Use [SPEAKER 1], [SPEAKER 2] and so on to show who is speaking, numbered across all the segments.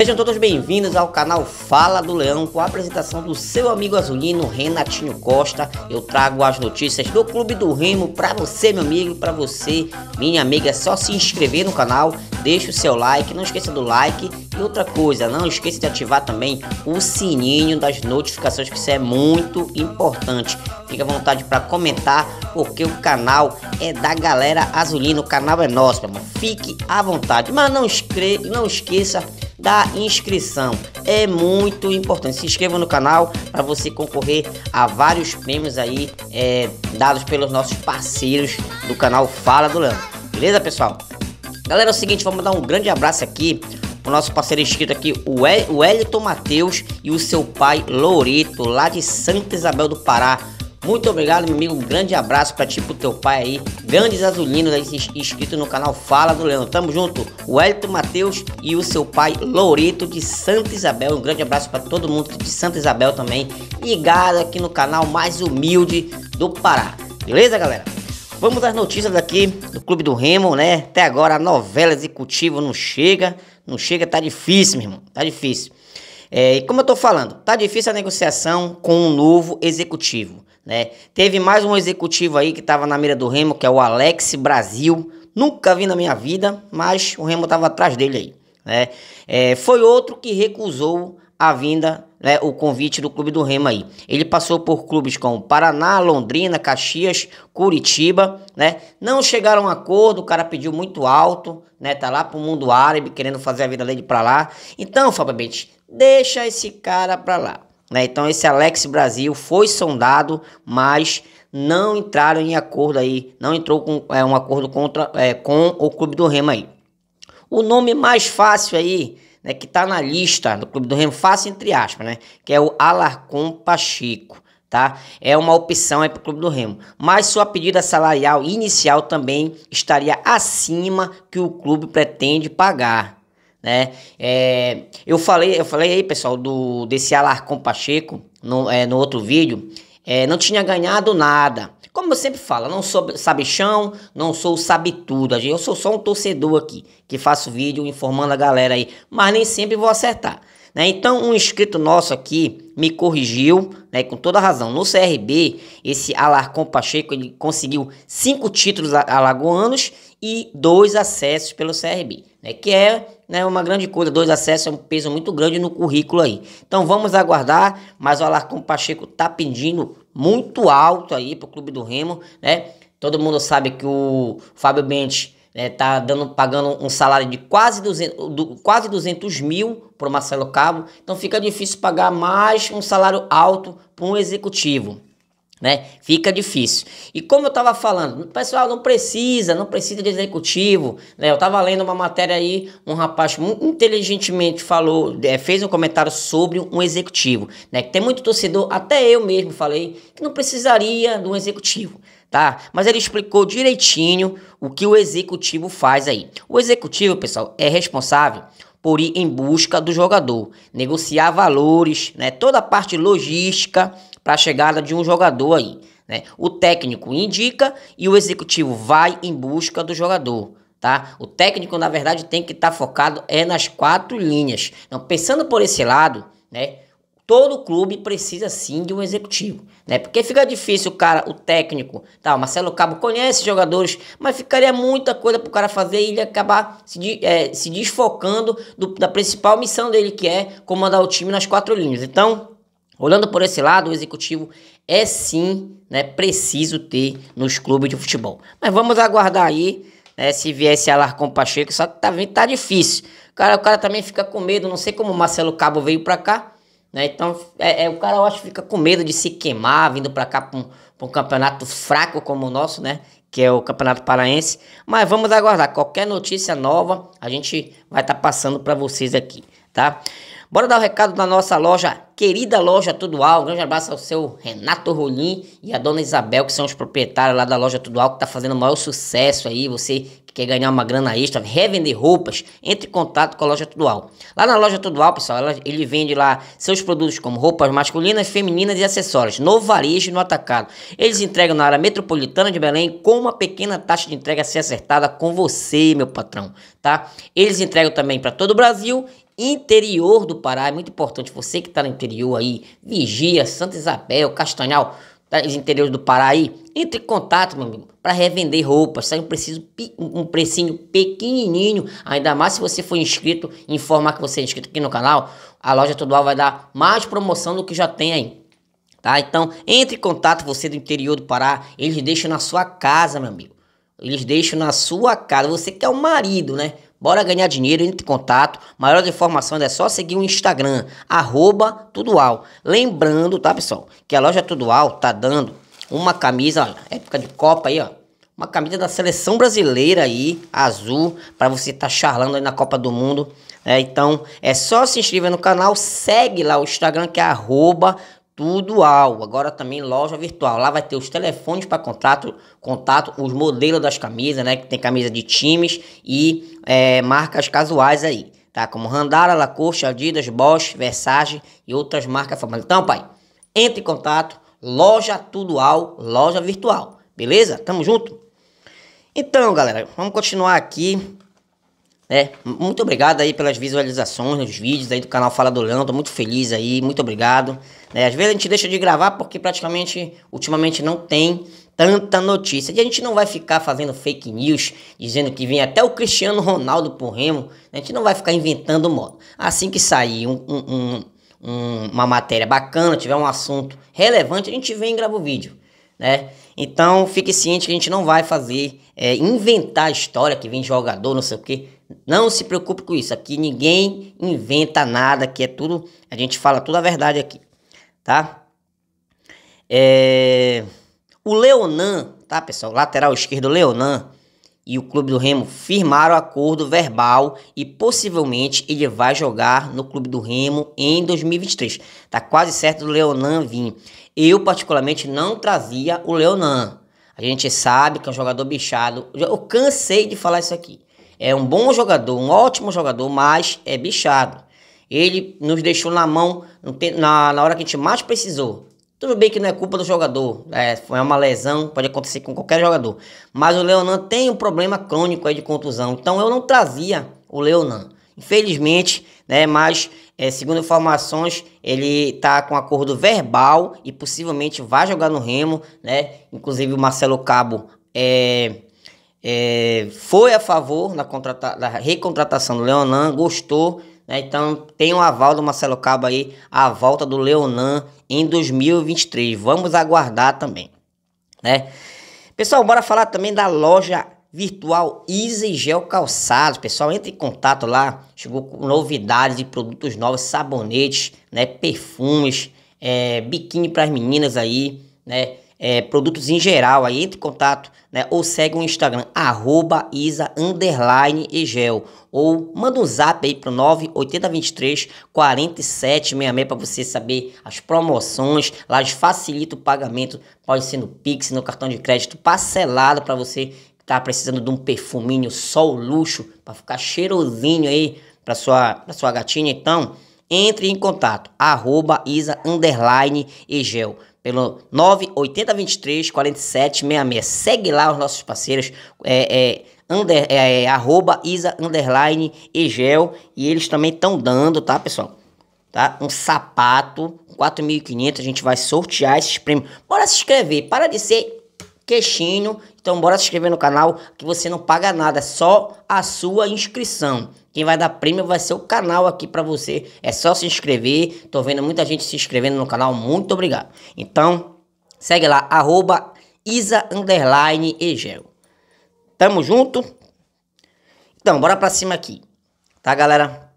[SPEAKER 1] Sejam todos bem-vindos ao canal Fala do Leão com a apresentação do seu amigo azulino Renatinho Costa. Eu trago as notícias do Clube do Remo para você, meu amigo, para você, minha amiga. É só se inscrever no canal deixe o seu like, não esqueça do like e outra coisa, não esqueça de ativar também o sininho das notificações, que isso é muito importante. Fique à vontade para comentar, porque o canal é da galera azulina, o canal é nosso, meu irmão. Fique à vontade, mas não, escre não esqueça da inscrição. É muito importante. Se inscreva no canal para você concorrer a vários prêmios aí é, dados pelos nossos parceiros do canal Fala do Leão. Beleza, pessoal? Galera, é o seguinte, vamos dar um grande abraço aqui o nosso parceiro inscrito aqui, o Wellington Matheus e o seu pai Lourito, lá de Santa Isabel do Pará. Muito obrigado, meu amigo. Um grande abraço para ti, pro teu pai aí. Grandes azulinos né, aí inscritos no canal Fala do Leão. Tamo junto. O Elton Matheus e o seu pai Lourito de Santa Isabel. Um grande abraço para todo mundo de Santa Isabel também. Ligado aqui no canal mais humilde do Pará. Beleza, galera? Vamos às notícias aqui do Clube do Remo, né? Até agora a novela executiva não chega, não chega, tá difícil, meu irmão, tá difícil. É, e como eu tô falando, tá difícil a negociação com um novo executivo, né? Teve mais um executivo aí que tava na mira do Remo, que é o Alex Brasil. Nunca vi na minha vida, mas o Remo tava atrás dele aí, né? É, foi outro que recusou a vinda né, o convite do Clube do Remo aí. Ele passou por clubes como Paraná, Londrina, Caxias, Curitiba, né? Não chegaram a um acordo, o cara pediu muito alto, né? Tá lá pro mundo árabe, querendo fazer a vida dele pra lá. Então, Fábio Bente, deixa esse cara pra lá. Né? Então, esse Alex Brasil foi sondado, mas não entraram em acordo aí, não entrou com é, um acordo contra, é, com o Clube do Remo aí. O nome mais fácil aí né, que está na lista do Clube do Remo, fácil entre aspas, né, que é o Alarcon Pacheco. Tá? É uma opção para o Clube do Remo. Mas sua pedida salarial inicial também estaria acima que o clube pretende pagar né? É, eu falei, eu falei aí, pessoal, do desse Alarcon Pacheco no, é, no outro vídeo é, não tinha ganhado nada. Como eu sempre falo, não sou sabichão, não sou sabe-tudo. Eu sou só um torcedor aqui que faço vídeo informando a galera aí, mas nem sempre vou acertar. Né? Então, um inscrito nosso aqui me corrigiu, né, com toda razão. No CRB, esse Alarcon Pacheco ele conseguiu cinco títulos alagoanos e dois acessos pelo CRB, né, que é né, uma grande coisa. Dois acessos é um peso muito grande no currículo aí. Então vamos aguardar, mas o Alarcon Pacheco tá pedindo muito alto aí pro Clube do Remo, né? Todo mundo sabe que o Fábio Bentes é, tá dando, pagando um salário de quase 200, do, quase 200 mil para o Marcelo Cabo, então fica difícil pagar mais um salário alto para um executivo. Né? Fica difícil. E como eu estava falando, pessoal, não precisa, não precisa de executivo. Né? Eu estava lendo uma matéria aí, um rapaz muito inteligentemente falou, é, fez um comentário sobre um executivo. Né? Que tem muito torcedor, até eu mesmo falei, que não precisaria de um executivo tá? Mas ele explicou direitinho o que o executivo faz aí. O executivo, pessoal, é responsável por ir em busca do jogador, negociar valores, né? Toda a parte logística para a chegada de um jogador aí, né? O técnico indica e o executivo vai em busca do jogador. Tá? O técnico, na verdade, tem que estar tá focado é nas quatro linhas. Então, pensando por esse lado, né? Todo clube precisa sim de um executivo, né? Porque fica difícil o cara, o técnico, tá? O Marcelo Cabo conhece jogadores, mas ficaria muita coisa pro cara fazer e ele acabar se, é, se desfocando do, da principal missão dele, que é comandar o time nas quatro linhas. Então, olhando por esse lado, o executivo é sim, né? Preciso ter nos clubes de futebol. Mas vamos aguardar aí. Né, se viesse Alarcon Pacheco, só que tá, tá difícil. O cara, o cara também fica com medo, não sei como o Marcelo Cabo veio para cá, né? Então, é, é, o cara, eu acho, fica com medo de se queimar vindo para cá para um, um, campeonato fraco como o nosso, né? Que é o Campeonato Paraense. Mas vamos aguardar. Qualquer notícia nova, a gente vai estar tá passando para vocês aqui, tá? Bora dar o um recado da nossa loja, querida loja Tudual. Um grande abraço ao seu Renato Rolim e a dona Isabel, que são os proprietários lá da loja Tudual, que está fazendo o maior sucesso aí. Você Quer ganhar uma grana extra, revender roupas, entre em contato com a Loja Tudual. Lá na Loja Tudual, pessoal, ela, ele vende lá seus produtos como roupas masculinas, femininas e acessórios, no varejo e no atacado. Eles entregam na área metropolitana de Belém com uma pequena taxa de entrega a ser acertada com você, meu patrão, tá? Eles entregam também para todo o Brasil interior do Pará. É muito importante. Você que está no interior aí, Vigia, Santa Isabel, Castanhal, Tá, dos interiores do Pará aí, entre em contato, meu amigo, para revender roupas. Sai um, preciso, um precinho pequenininho, ainda mais se você for inscrito, informar que você é inscrito aqui no canal. A loja Todoal vai dar mais promoção do que já tem aí. Tá? Então, entre em contato você do interior do Pará, eles deixam na sua casa, meu amigo. Eles deixam na sua casa. Você que é o marido, né? Bora ganhar dinheiro, entre em contato. Maior informação é só seguir o Instagram, arroba Tudual. Lembrando, tá, pessoal, que a loja Tudual tá dando uma camisa, ó, época de Copa aí, ó. Uma camisa da seleção brasileira aí, azul, para você estar tá charlando aí na Copa do Mundo. É, então, é só se inscrever no canal, segue lá o Instagram, que é arroba tudo ao. Agora também loja virtual. Lá vai ter os telefones para contato, contato, os modelos das camisas, né? Que tem camisa de times e é, marcas casuais aí, tá? Como Randara, Lacoste, Adidas, Bosch, Versace e outras marcas famosas. Então, pai, entre em contato, loja tudo ao, loja virtual. Beleza? Tamo junto? Então, galera, vamos continuar aqui né? Muito obrigado aí pelas visualizações nos vídeos aí do canal Fala do Leão, tô muito feliz aí, muito obrigado. Né? Às vezes a gente deixa de gravar porque praticamente, ultimamente não tem tanta notícia. E a gente não vai ficar fazendo fake news, dizendo que vem até o Cristiano Ronaldo pro Remo, né? a gente não vai ficar inventando moda. Assim que sair um, um, um, uma matéria bacana, tiver um assunto relevante, a gente vem e grava o vídeo. Né? Então fique ciente que a gente não vai fazer, é, inventar história que vem jogador, não sei o quê. Não se preocupe com isso. Aqui ninguém inventa nada, aqui é tudo. A gente fala toda a verdade aqui, tá? É, o Leonan, tá, pessoal? Lateral esquerdo, Leonan e o Clube do Remo firmaram acordo verbal e possivelmente ele vai jogar no Clube do Remo em 2023. Tá quase certo do Leonan vir. Eu particularmente não trazia o Leonan. A gente sabe que é um jogador bichado. Eu cansei de falar isso aqui. É um bom jogador, um ótimo jogador, mas é bichado. Ele nos deixou na mão na hora que a gente mais precisou. Tudo bem que não é culpa do jogador, né? é, uma lesão, pode acontecer com qualquer jogador. Mas o Leonan tem um problema crônico aí de contusão, então eu não trazia o Leonan. Infelizmente, né, mas é, segundo informações, ele está com acordo verbal e possivelmente vai jogar no Remo, né? Inclusive o Marcelo Cabo é, é, foi a favor da, da recontratação do Leonan, gostou né? Então tem o aval do Marcelo Cabo aí, a volta do Leonan em 2023. Vamos aguardar também. Né? Pessoal, bora falar também da loja virtual Easy Gel Calçados. Pessoal, entre em contato lá. Chegou com novidades e produtos novos, sabonetes, né, perfumes, é, biquíni para as meninas aí, né? é, produtos em geral, aí entre em contato, né? Ou segue o Instagram, arroba Isa underline Egel. Ou manda um zap aí pro 98023 4766 para você saber as promoções. Lá eles o pagamento, pode ser no Pix, no cartão de crédito, parcelado para você que tá precisando de um perfuminho só o luxo, para ficar cheirosinho aí para sua, pra sua gatinha. Então, entre em contato, arroba Isa underline Egel pelo 980234766. Segue lá os nossos parceiros, é, é, under, é, é arroba Isa Underline Egel. E eles também estão dando, tá, pessoal? Tá? Um sapato, 4.500. A gente vai sortear esses prêmios. Bora se inscrever, para de ser Queixinho. Então bora se inscrever no canal que você não paga nada, é só a sua inscrição. Quem vai dar prêmio vai ser o canal aqui para você. É só se inscrever. Tô vendo muita gente se inscrevendo no canal. Muito obrigado. Então, segue lá, arroba Isa Tamo junto? Então, bora pra cima aqui. Tá, galera?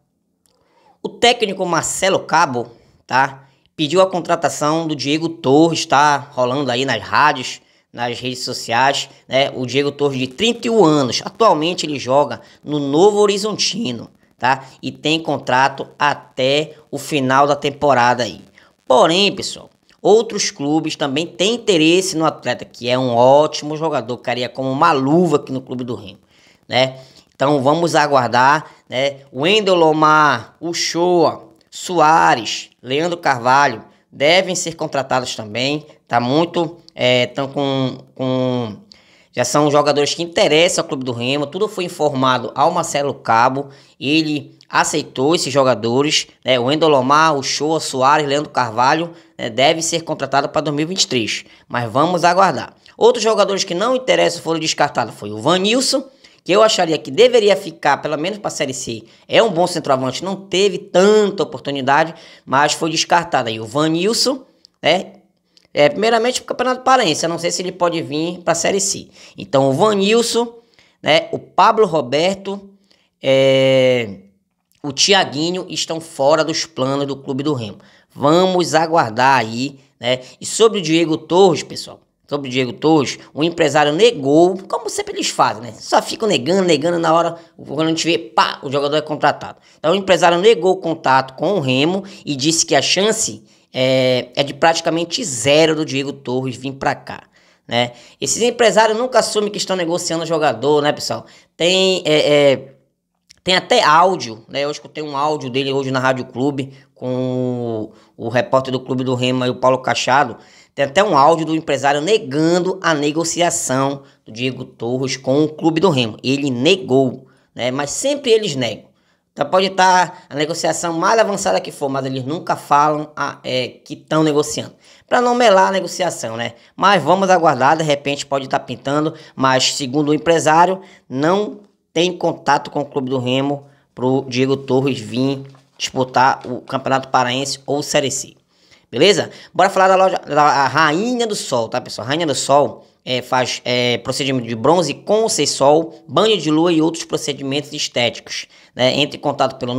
[SPEAKER 1] O técnico Marcelo Cabo, tá? Pediu a contratação do Diego Torres, tá? Rolando aí nas rádios nas redes sociais, né? O Diego Torres de 31 anos, atualmente ele joga no Novo Horizontino, tá? E tem contrato até o final da temporada aí. Porém, pessoal, outros clubes também têm interesse no atleta, que é um ótimo jogador, caria é como uma luva aqui no Clube do Remo, né? Então vamos aguardar, né? Wendel Lomar, Uchoa, Soares, Leandro Carvalho, devem ser contratados também. Tá muito. Estão é, com, com. Já são jogadores que interessam ao Clube do Remo. Tudo foi informado ao Marcelo Cabo. Ele aceitou esses jogadores. Né? O Endolomar, o Shoa, Soares, Leandro Carvalho né? devem ser contratados para 2023. Mas vamos aguardar. Outros jogadores que não interessam foram descartados foi o Vanilson que eu acharia que deveria ficar, pelo menos para a Série C, é um bom centroavante, não teve tanta oportunidade, mas foi descartado aí o Van né? É, primeiramente o Campeonato Paraense, eu não sei se ele pode vir para a Série C. Então o Vanilson, né, o Pablo Roberto, é, o Tiaguinho estão fora dos planos do Clube do Remo. Vamos aguardar aí, né? E sobre o Diego Torres, pessoal, sobre o Diego Torres, o empresário negou, como sempre eles fazem, né? Só ficam negando, negando, na hora, quando a gente vê, pá, o jogador é contratado. Então o empresário negou o contato com o Remo e disse que a chance é, é de praticamente zero do Diego Torres vir para cá. Né? Esses empresários nunca assumem que estão negociando jogador, né, pessoal? Tem, é, é, tem até áudio, né? Eu escutei um áudio dele hoje na Rádio Clube com o, o repórter do Clube do Remo, o Paulo Cachado, tem até um áudio do empresário negando a negociação do Diego Torres com o Clube do Remo. Ele negou, né? Mas sempre eles negam. Então pode estar a negociação mais avançada que for, mas eles nunca falam a, ah, é, que estão negociando. Para não melar a negociação, né? Mas vamos aguardar, de repente pode estar pintando, mas segundo o empresário, não tem contato com o Clube do Remo para o Diego Torres vir disputar o Campeonato Paraense ou Série C. Beleza? Bora falar da loja da Rainha do Sol, tá, pessoal? Rainha do Sol é, faz é, procedimento de bronze com sol, banho de lua e outros procedimentos estéticos. Né? Entre em contato pelo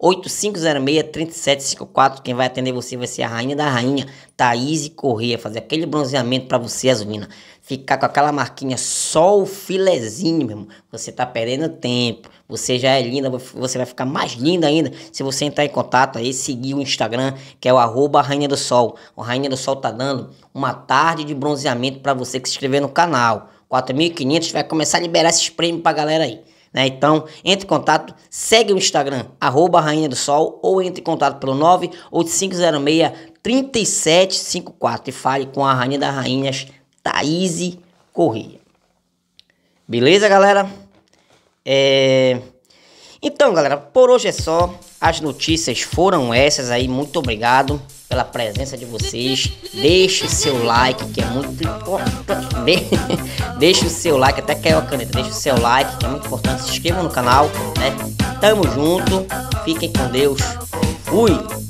[SPEAKER 1] 98506-3754. Quem vai atender você vai ser a rainha da rainha, Thaís Corrêa, fazer aquele bronzeamento para você, Azulina ficar com aquela marquinha só o filezinho, meu irmão, você tá perdendo tempo. Você já é linda, você vai ficar mais linda ainda se você entrar em contato aí, seguir o Instagram, que é o arroba Rainha do Sol. O Rainha do Sol tá dando uma tarde de bronzeamento para você que se inscrever no canal. 4.500 vai começar a liberar esses prêmios pra galera aí. Né? Então, entre em contato, segue o Instagram, arroba Rainha do Sol, ou entre em contato pelo 98506 3754 e fale com a Rainha das Rainhas Thaís Corrêa. Beleza, galera? É... Então, galera, por hoje é só. As notícias foram essas aí. Muito obrigado pela presença de vocês. Deixe seu like, que é muito importante. Né? Deixe o seu like, até caiu a caneta. Deixe o seu like, que é muito importante. Se inscreva no canal, né? Tamo junto. Fiquem com Deus. Fui!